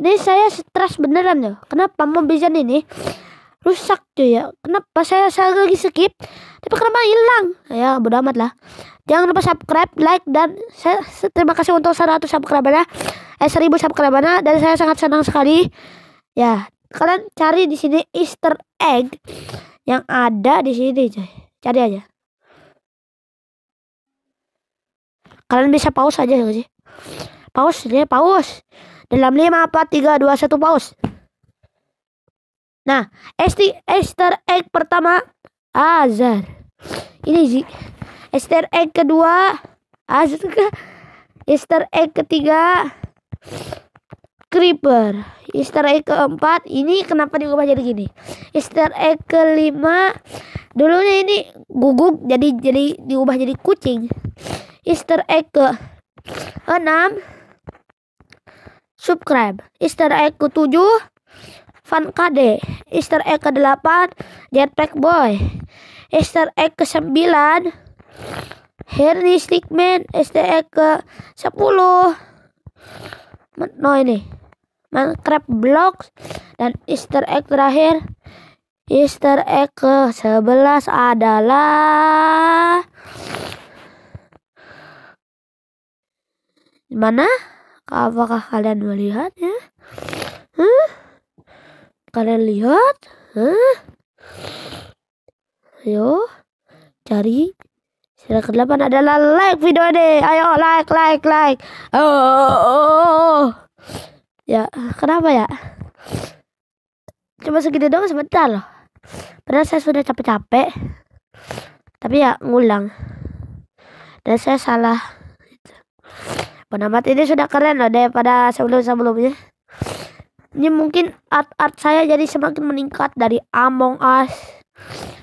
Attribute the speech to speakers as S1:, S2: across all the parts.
S1: ini saya stres beneran ya. kenapa mobilnya ini rusak tuh ya kenapa saya saya lagi skip tapi kenapa hilang ya bodo amat lah jangan lupa subscribe like dan saya terima kasih untuk 100 subscriber eh 1000 subscriber dan saya sangat senang sekali ya kalian cari di sini Easter egg yang ada di sini cuy cari aja kalian bisa pause aja sih pause ini ya, pause dalam 5, 4, 3, 2, 1 pause. Nah, Easter egg pertama Azar. Ini sih. Easter egg kedua Azar. Easter egg ketiga Creeper. Easter egg keempat ini kenapa diubah jadi gini? Easter egg kelima dulunya ini guguk jadi jadi diubah jadi kucing. Easter egg ke enam subscribe. Easter egg ke-7 Van Kade, Easter egg ke-8 Jetpack Boy, Easter egg ke-9 Henry Slickman, Easter egg ke-10 No ini Minecraft Blocks dan Easter egg terakhir Easter egg ke-11 adalah mana? Apakah kalian melihatnya? Huh? Kalian lihat? Huh? Ayo, cari. Sila ke-8 adalah like video ini. Ayo, like, like, like. Oh, oh, oh, oh. Ya, kenapa ya? Cuma segitu doang sebentar loh. Padahal saya sudah capek-capek. Tapi ya, ngulang. Dan saya salah Penamat ini sudah keren loh daripada sebelum-sebelumnya. Ini mungkin art-art saya jadi semakin meningkat dari Among Us.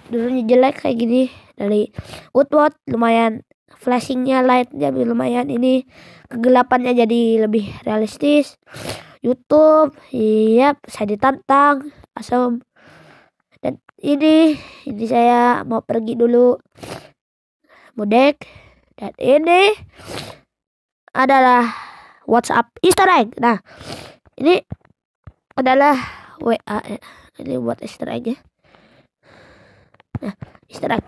S1: Dulunya jelek kayak gini. Dari Woodward lumayan. Flashingnya lightnya lumayan. Ini kegelapannya jadi lebih realistis. YouTube, iya yep, saya ditantang. Asam. Dan ini, ini saya mau pergi dulu. Mudek. Dan ini adalah WhatsApp Easter egg. Nah, ini adalah WA. Eh, ini buat Easter egg ya. Nah, Easter egg.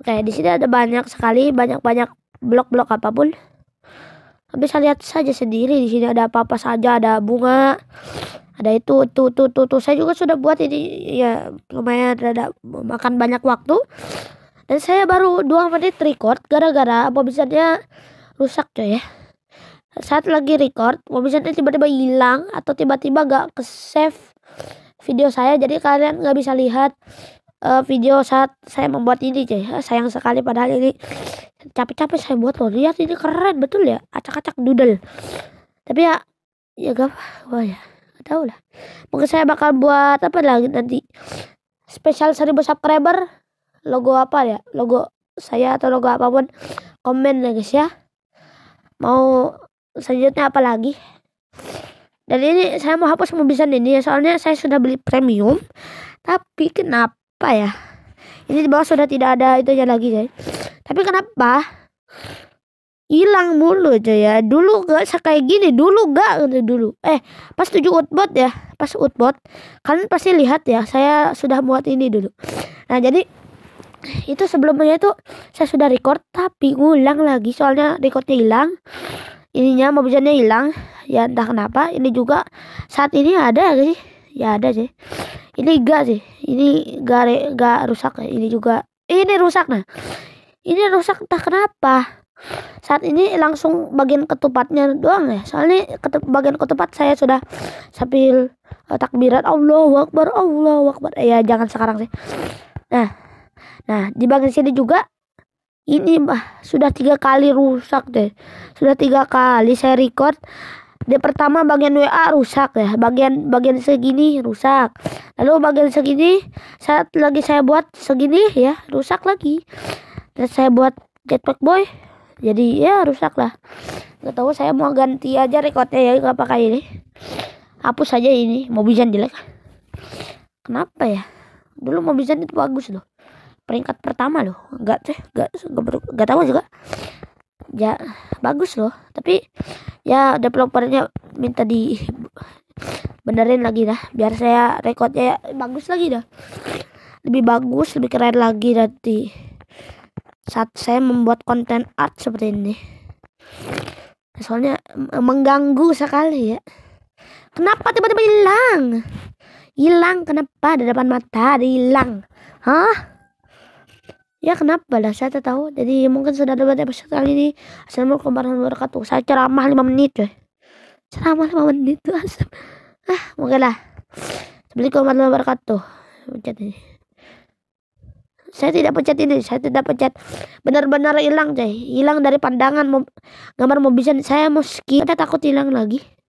S1: Oke, di sini ada banyak sekali, banyak-banyak blok-blok apapun. Bisa lihat saja sendiri di sini ada apa-apa saja, ada bunga, ada itu, itu, itu, itu, itu. Saya juga sudah buat ini ya lumayan ada makan banyak waktu. Dan saya baru 2 menit record gara-gara mobilnya rusak coy ya. Saat lagi record, mobilnya tiba-tiba hilang atau tiba-tiba gak ke save video saya. Jadi kalian gak bisa lihat uh, video saat saya membuat ini coy. Ya. Sayang sekali padahal ini capek-capek saya buat loh. Lihat ini keren betul ya. Acak-acak doodle. Tapi ya ya gak apa ya. Gak tau lah. Mungkin saya bakal buat apa lagi nanti. Spesial seribu subscriber logo apa ya logo saya atau logo apapun komen ya guys ya mau selanjutnya apa lagi dan ini saya mau hapus pembisan ini ya soalnya saya sudah beli premium tapi kenapa ya ini di bawah sudah tidak ada itu aja lagi ya tapi kenapa hilang mulu aja ya dulu gak kayak gini dulu gak gitu dulu eh pas tujuh utbot ya pas utbot kalian pasti lihat ya saya sudah buat ini dulu nah jadi itu sebelumnya itu saya sudah record tapi ngulang lagi soalnya recordnya hilang ininya mobilnya hilang ya entah kenapa ini juga saat ini ada sih ya ada sih ini enggak sih ini enggak enggak rusak ini juga ini rusak nah ini rusak entah kenapa saat ini langsung bagian ketupatnya doang ya soalnya ketup, bagian ketupat saya sudah sambil eh, takbiran Allah Akbar Allah Akbar ya jangan sekarang sih nah Nah, di bagian sini juga ini mah sudah tiga kali rusak deh. Sudah tiga kali saya record. Di pertama bagian WA rusak ya, bagian bagian segini rusak. Lalu bagian segini saat lagi saya buat segini ya, rusak lagi. Dan saya buat jetpack boy. Jadi ya rusak lah. Gak tahu saya mau ganti aja recordnya ya nggak pakai ini. Hapus aja ini, mau bisa jelek. Kenapa ya? Dulu mau bisa itu bagus loh peringkat pertama loh nggak teh nggak nggak tahu juga ya bagus loh tapi ya developernya minta di benerin lagi dah biar saya rekodnya ya, bagus lagi dah lebih bagus lebih keren lagi nanti saat saya membuat konten art seperti ini soalnya mengganggu sekali ya kenapa tiba-tiba hilang hilang kenapa di depan mata hilang hah Ya kenapa lah saya tahu. Jadi mungkin sudah dapat episode kali ini. Assalamualaikum warahmatullahi wabarakatuh. Saya ceramah 5 menit coy. Ceramah 5 menit tuh asam. Ah, mungkin lah. Assalamualaikum warahmatullahi wabarakatuh. Pencet ini. Saya tidak pencet ini, saya tidak pencet. Benar-benar hilang coy. Hilang dari pandangan gambar mobil saya mau skip. Kita takut hilang lagi.